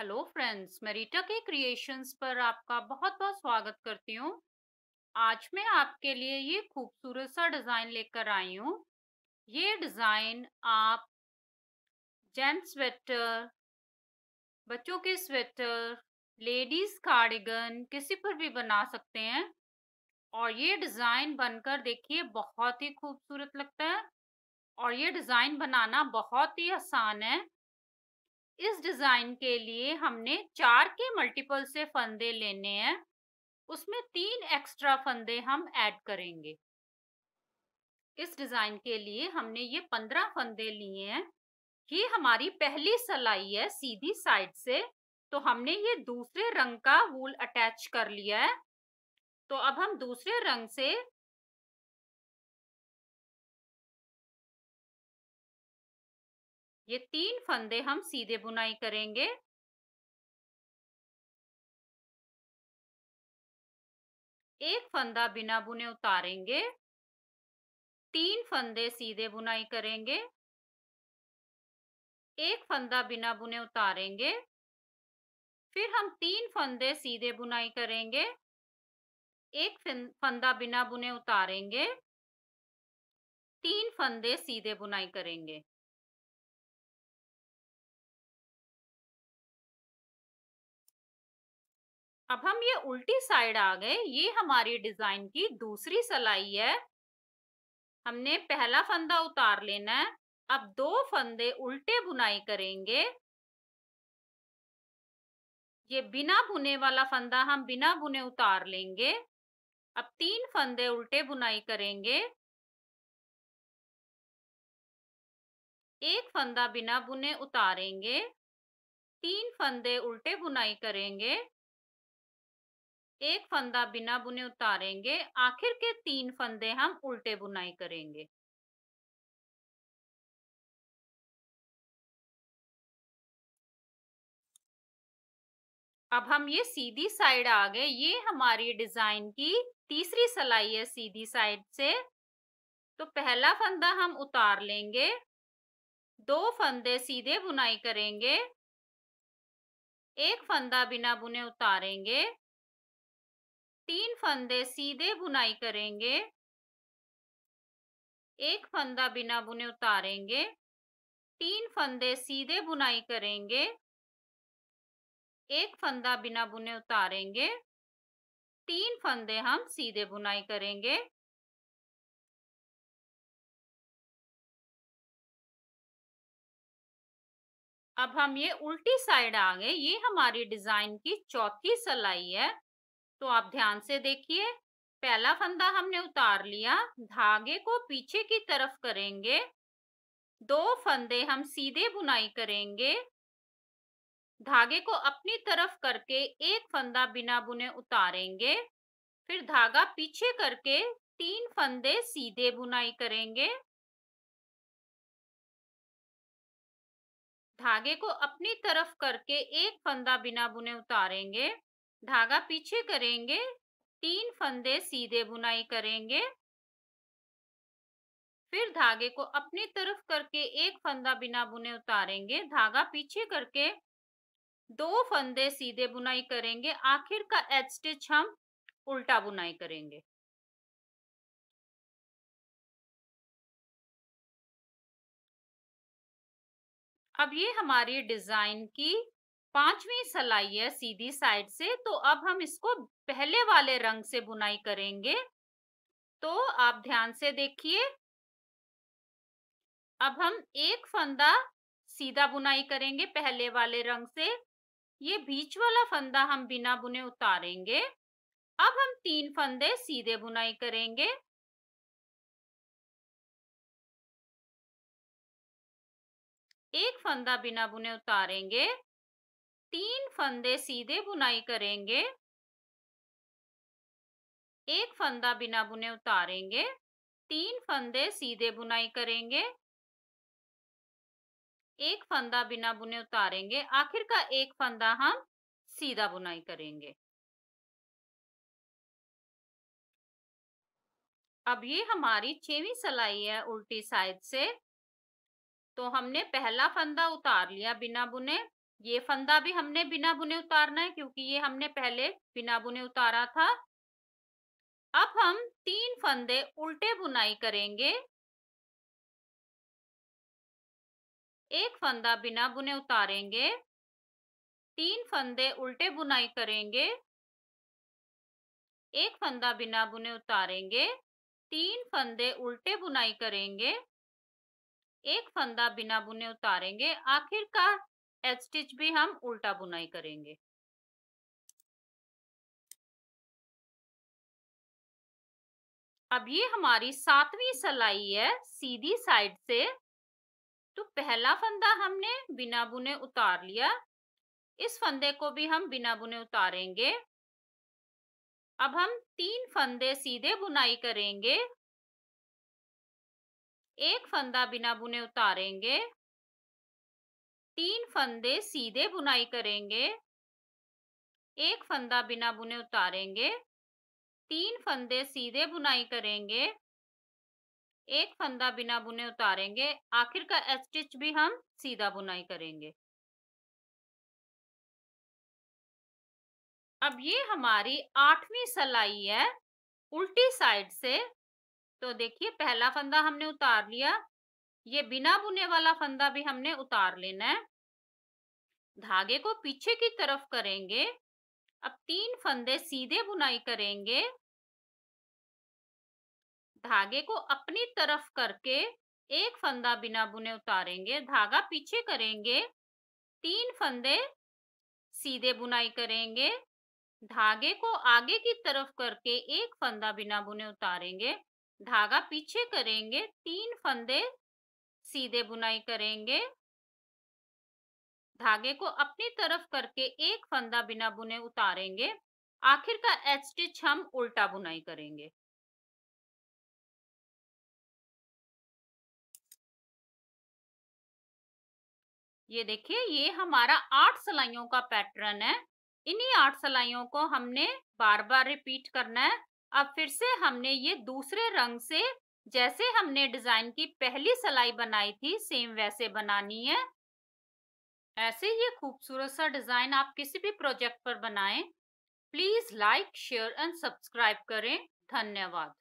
hello friends Rita के creations पर आपका बहुत बहुत स्वागत करती हूँ आज मैं आपके लिए ये खूबसूरत सा डिज़ाइन लेकर आई हूँ ये डिज़ाइन आप जेंट्स स्वेटर बच्चों के स्वेटर लेडीज़ कार्डिगन किसी पर भी बना सकते हैं और ये डिज़ाइन बनकर देखिए बहुत ही खूबसूरत लगता है और ये डिज़ाइन बनाना बहुत ही आसान है इस डिजाइन के लिए हमने चार के मल्टीपल से फंदे लेने हैं उसमें तीन एक्स्ट्रा फंदे हम ऐड करेंगे इस डिजाइन के लिए हमने ये पंद्रह फंदे लिए हैं ये हमारी पहली सलाई है सीधी साइड से तो हमने ये दूसरे रंग का वूल अटैच कर लिया है तो अब हम दूसरे रंग से ये तीन फंदे हम सीधे बुनाई करेंगे एक फंदा बिना बुने उतारेंगे तीन फंदे सीधे बुनाई करेंगे एक फंदा बिना बुने उतारेंगे फिर हम तीन फंदे सीधे बुनाई करेंगे एक फंदा बिना बुने उतारेंगे तीन फंदे सीधे बुनाई करेंगे अब हम ये उल्टी साइड आ गए ये हमारी डिजाइन की दूसरी सलाई है हमने पहला फंदा उतार लेना है अब दो फंदे उल्टे बुनाई करेंगे ये बिना बुने वाला फंदा हम बिना बुने उतार लेंगे अब तीन फंदे उल्टे बुनाई करेंगे एक फंदा बिना बुने उतारेंगे तीन फंदे उल्टे बुनाई करेंगे एक फंदा बिना बुने उतारेंगे आखिर के तीन फंदे हम उल्टे बुनाई करेंगे अब हम ये सीधी साइड आ गए ये हमारी डिजाइन की तीसरी सलाई है सीधी साइड से तो पहला फंदा हम उतार लेंगे दो फंदे सीधे बुनाई करेंगे एक फंदा बिना बुने उतारेंगे तीन फंदे सीधे बुनाई करेंगे एक फंदा बिना बुने उतारेंगे तीन फंदे सीधे बुनाई करेंगे एक फंदा बिना बुने उतारेंगे तीन फंदे हम सीधे बुनाई करेंगे अब हम ये उल्टी साइड आ गए ये हमारी डिजाइन की चौथी सलाई है तो आप ध्यान से देखिए पहला फंदा हमने उतार लिया धागे को पीछे की तरफ करेंगे दो फंदे हम सीधे बुनाई करेंगे धागे को अपनी तरफ करके एक फंदा बिना बुने उतारेंगे फिर धागा पीछे करके तीन फंदे सीधे बुनाई करेंगे धागे को अपनी तरफ करके एक फंदा बिना बुने उतारेंगे धागा पीछे करेंगे तीन फंदे सीधे बुनाई करेंगे फिर धागे को अपनी तरफ करके एक फंदा बिना बुने उतारेंगे धागा पीछे करके दो फंदे सीधे बुनाई करेंगे आखिर का एच स्टिच हम उल्टा बुनाई करेंगे अब ये हमारी डिजाइन की पांचवी सलाई है सीधी साइड से तो अब हम इसको पहले वाले रंग से बुनाई करेंगे तो आप ध्यान से देखिए अब हम एक फंदा सीधा बुनाई करेंगे पहले वाले रंग से ये बीच वाला फंदा हम बिना बुने उतारेंगे अब हम तीन फंदे सीधे बुनाई करेंगे एक फंदा बिना बुने उतारेंगे तीन फंदे सीधे बुनाई करेंगे एक फंदा बिना बुने उतारेंगे तीन फंदे सीधे बुनाई करेंगे एक फंदा बिना बुने उतारेंगे आखिर का एक फंदा हम सीधा बुनाई करेंगे अब ये हमारी छेवी सलाई है उल्टी साइड से तो हमने पहला फंदा उतार लिया बिना बुने ये फंदा भी हमने बिना बुने उतारना है क्योंकि ये हमने पहले बिना बुने उतारा था अब हम तीन फंदे उल्टे बुनाई करेंगे एक फंदा बिना बुने उतारेंगे तीन फंदे उल्टे बुनाई करेंगे एक फंदा बिना बुने उतारेंगे तीन फंदे उल्टे बुनाई करेंगे एक फंदा बिना बुने उतारेंगे आखिरकार एच स्टिच भी हम उल्टा बुनाई करेंगे अब ये हमारी सातवीं सलाई है सीधी साइड से तो पहला फंदा हमने बिना बुने उतार लिया इस फंदे को भी हम बिना बुने उतारेंगे अब हम तीन फंदे सीधे बुनाई करेंगे एक फंदा बिना बुने उतारेंगे तीन फंदे सीधे बुनाई करेंगे एक फंदा बिना बुने उतारेंगे तीन फंदे सीधे बुनाई करेंगे एक फंदा बिना बुने उतारेंगे आखिर का स्टिच भी हम सीधा बुनाई करेंगे अब ये हमारी आठवीं सलाई है उल्टी साइड से तो देखिए पहला फंदा हमने उतार लिया ये बिना बुने वाला फंदा भी हमने उतार लेना है धागे को पीछे की तरफ करेंगे अब तीन फंदे सीधे बुनाई करेंगे धागे को अपनी तरफ करके एक फंदा बिना बुने उतारेंगे धागा पीछे करेंगे तीन फंदे सीधे बुनाई करेंगे धागे को आगे की तरफ करके एक फंदा बिना बुने उतारेंगे धागा पीछे करेंगे तीन फंदे सीधे बुनाई करेंगे धागे को अपनी तरफ करके एक फंदा बिना बुने उतारेंगे आखिर का एच स्टिच हम उल्टा बुनाई करेंगे ये देखिए ये हमारा आठ सिलाइयों का पैटर्न है इन्हीं आठ सिलाइयों को हमने बार बार रिपीट करना है अब फिर से हमने ये दूसरे रंग से जैसे हमने डिजाइन की पहली सलाई बनाई थी सेम वैसे बनानी है ऐसे ये खूबसूरत सा डिजाइन आप किसी भी प्रोजेक्ट पर बनाएं please like share and subscribe करें धन्यवाद